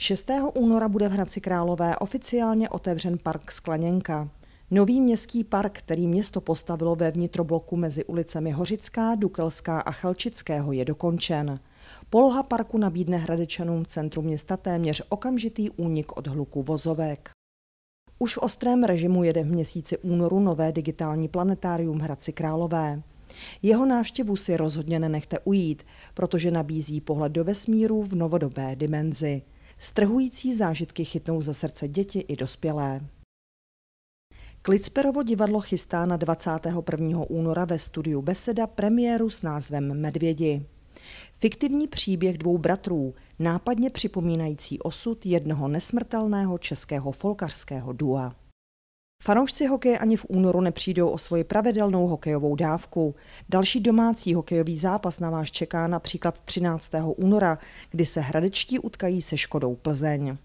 6. února bude v Hradci Králové oficiálně otevřen park Skleněnka. Nový městský park, který město postavilo ve vnitrobloku mezi ulicemi Hořická, Dukelská a Chelčického, je dokončen. Poloha parku nabídne hradečanům v centru města téměř okamžitý únik od hluku vozovek. Už v ostrém režimu jede v měsíci únoru nové digitální planetárium Hradci Králové. Jeho návštěvu si rozhodně nenechte ujít, protože nabízí pohled do vesmíru v novodobé dimenzi strhující zážitky chytnou za srdce děti i dospělé. Klicperovo divadlo chystá na 21. února ve studiu Beseda premiéru s názvem Medvědi. Fiktivní příběh dvou bratrů, nápadně připomínající osud jednoho nesmrtelného českého folkařského dua. Fanoušci hokeje ani v únoru nepřijdou o svoji pravidelnou hokejovou dávku. Další domácí hokejový zápas na vás čeká například 13. února, kdy se hradečtí utkají se Škodou Plzeň.